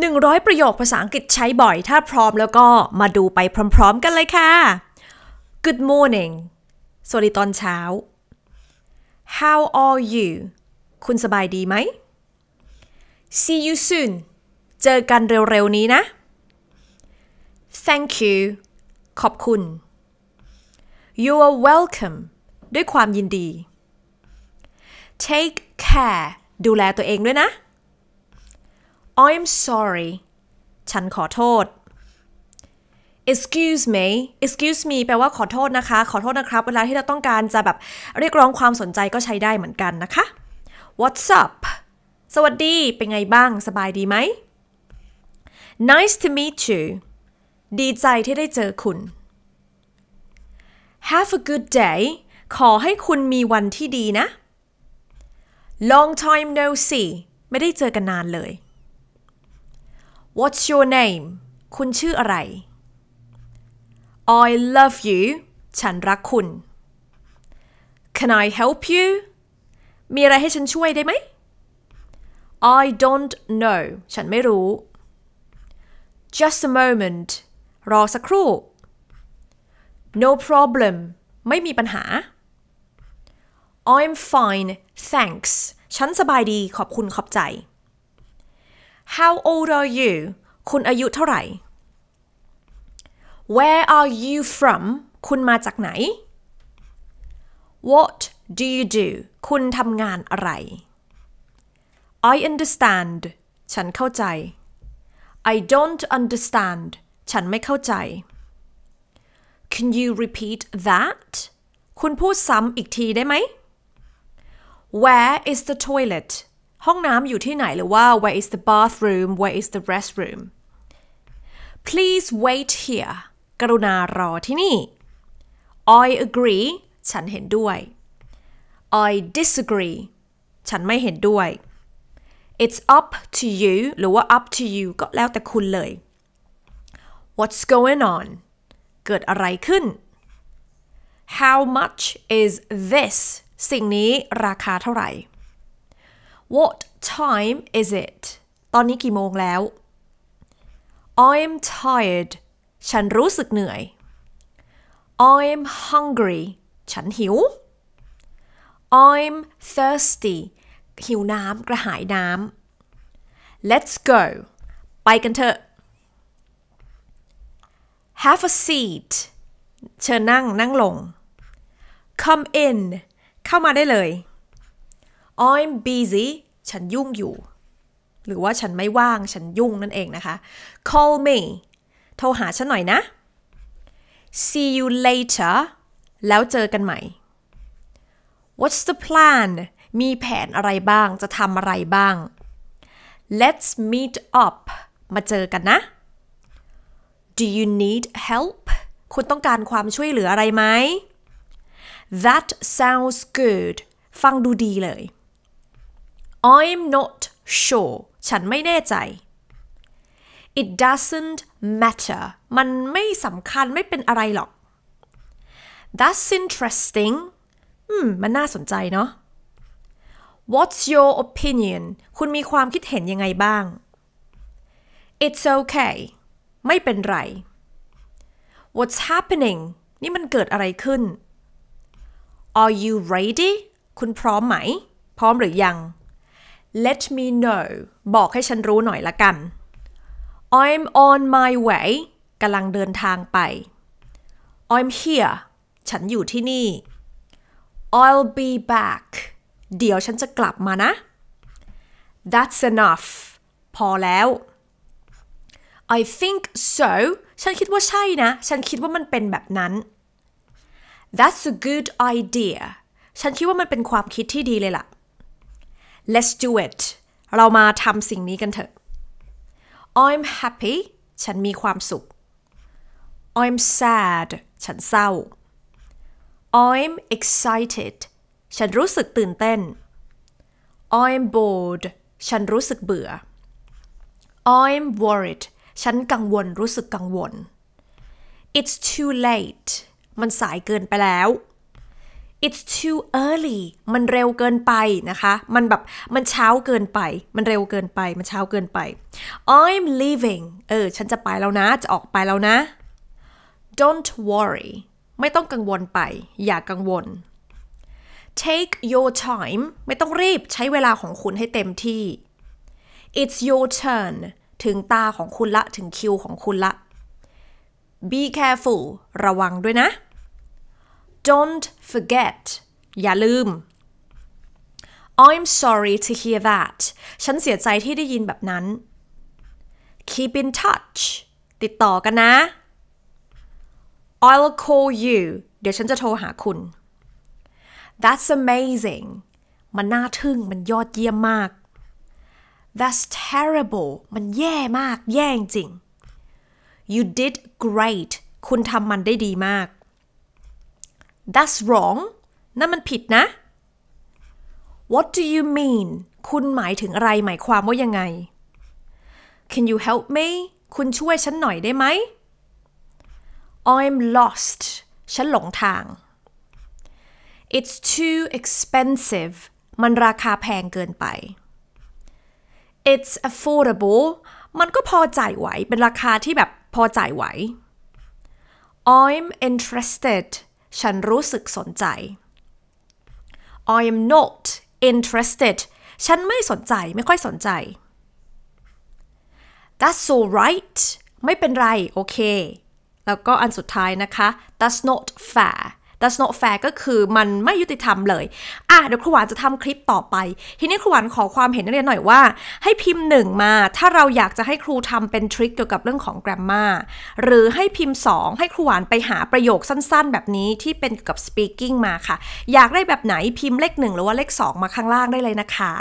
100ประโยคภาษาอังกฤษใช้บ่อยถ้าพร้อมแล้วก็มาดูไปพร้อมๆ กันเลยค่ะ Good morning สวัสดีตอนเช้า How are you คุณสบายดีไหม See you soon เจอกันเร็ว ๆ นี้นะ Thank you ขอบคุณ You are welcome ด้วยความยินดี Take care ดูแลตัวเองด้วยนะ I'm sorry ฉันขอโทษ excuse me excuse me แปลว่าขอโทษนะคะ ขอโทษนะครับ เวลาที่เราต้องการจะแบบ เรียกร้องความสนใจก็ใช้ได้เหมือนกันนะคะ what's up สวัสดี เป็นไงบ้าง สบายดีไหม nice to meet you ดีใจที่ได้เจอคุณ have a good day ขอให้คุณมีวันที่ดีนะ long time no see ไม่ได้เจอกันนานเลย What's your name คุณชื่ออะไร I love you ฉันรักคุณ Can I help you มีอะไรให้ฉันช่วยได้ไหม I don't know ฉันไม่รู้ Just a moment รอสักครู่ No problem ไม่มีปัญหา I'm fine thanks ฉันสบายดี ขอบคุณ ขอบใจ How old are you คุณอายุเท่าไหร่ Where are you from คุณมาจากไหน What do you do คุณทำงานอะไร I understand ฉันเข้าใจ I don't understand ฉันไม่เข้าใจ Can you repeat that คุณพูดซ้ำอีกทีได้ไหม Where is the toilet ห้องน้ำอยู่ที่ไหนหรือว่า where is the bathroom where is the restroom please wait here กรุณารอที่นี่ I agree ฉันเห็นด้วย I disagree ฉันไม่เห็นด้วย It's up to you หรือว่า up to you ก็แล้วแต่คุณเลย What's going on เกิดอะไรขึ้น How much is this สิ่งนี้ราคาเท่าไหร่ What time is it ตอนนี้กี่โมงแล้ว I'm tired ฉันรู้สึกเหนื่อย I'm hungry ฉันหิว I'm thirsty หิวน้ำกระหายน้ำ Let's go ไปกันเถอะ Have a seat เชิญนั่งนั่งลง Come in เข้ามาได้เลย I'm busy ฉันยุ่งอยู่ หรือว่าฉันไม่ว่าง ฉันยุ่งนั่นเองนะคะ call me โทรหาฉันหน่อยนะ see you later แล้วเจอกันใหม่ what's the plan มีแผนอะไรบ้าง จะทำอะไรบ้าง let's meet up มาเจอกันนะ do you need help คุณต้องการความช่วยเหลืออะไรไหม that sounds good ฟังดูดีเลย I'm not sure ฉันไม่แน่ใจ It doesn't matter มันไม่สำคัญไม่เป็นอะไรหรอก That's interesting อืมมันน่าสนใจเนาะ What's your opinion คุณมีความคิดเห็นยังไงบ้าง It's okay ไม่เป็นไร What's happening นี่มันเกิดอะไรขึ้น Are you ready คุณพร้อมไหม พร้อมหรือยัง let me know บอกให้ฉันรู้หน่อยละกัน I'm on my way กำลังเดินทางไป I'm here ฉันอยู่ที่นี่ I'll be back เดี๋ยวฉันจะกลับมานะ That's enough พอแล้ว I think so ฉันคิดว่าใช่นะ ฉันคิดว่ามันเป็นแบบนั้น That's a good idea ฉันคิดว่ามันเป็นความคิดที่ดีเลยล่ะ let's do it เรามาทำสิ่งนี้กันเถอะ I'm happy ฉันมีความสุข I'm sad ฉันเศร้า I'm excited ฉันรู้สึกตื่นเต้น I'm bored ฉันรู้สึกเบื่อ I'm worried ฉันกังวลรู้สึกกังวล It's too late มันสายเกินไปแล้ว it's too early มันเร็วเกินไปนะคะ มันแบบ มันเช้าเกินไป มันเร็วเกินไป มันเช้าเกินไป I'm leaving เออ ฉันจะไปแล้วนะ จะออกไปแล้วนะ Don't worry ไม่ต้องกังวลไป อย่ากกังวล Take your time ไม่ต้องรีบ ใช้เวลาของคุณให้เต็มที่ It's your turn ถึงตาของคุณละ ถึงคิวของคุณละ Be careful ระวังด้วยนะ Don't forget อย่าลืม I'm sorry to hear that ฉันเสียใจที่ได้ยินแบบนั้น Keep in touch ติดต่อกันนะ I'll call you เดี๋ยวฉันจะโทรหาคุณ That's amazing มันน่าทึ่งมันยอดเยี่ยมมาก That's terrible มันแย่มากแย่จริง You did great คุณทำมันได้ดีมาก that's wrong นั่นมันผิดนะ what do you mean คุณหมายถึงอะไร หมายความว่ายังไง can you help me คุณช่วยฉันหน่อยได้ไหม I'm lost ฉันหลงทาง It's too expensive มันราคาแพงเกินไป It's affordable มันก็พอจ่ายไหวเป็นราคาที่แบบพอจ่ายไหว I'm interested ฉันรู้สึกสนใจ I am not interested ฉันไม่สนใจไม่ค่อยสนใจ That's alright l ไม่เป็นไร โอเค แล้วก็อันสุดท้ายนะคะ That's not fair that's not fair ก็คือมันไม่ยุติธรรมเลย อ่ะเดี๋ยวครูหวานจะทำคลิปต่อไป ทีนี้ครูหวานขอความเห็นนักเรียนหน่อยว่า ให้พิมพ์หนึ่งมา ถ้าเราอยากจะให้ครูทำเป็นทริคเกี่ยวกับเรื่องของแกรมมาหรือให้พิมพ์ 2 ให้ครูหวานไปหาประโยคสั้น ๆ แบบนี้ที่เป็นเกี่ยวกับ speaking มาค่ะ อยากได้แบบไหนพิมพ์เลขหนึ่งหรือว่าเลข 2 มาข้างล่างได้เลยนะคะ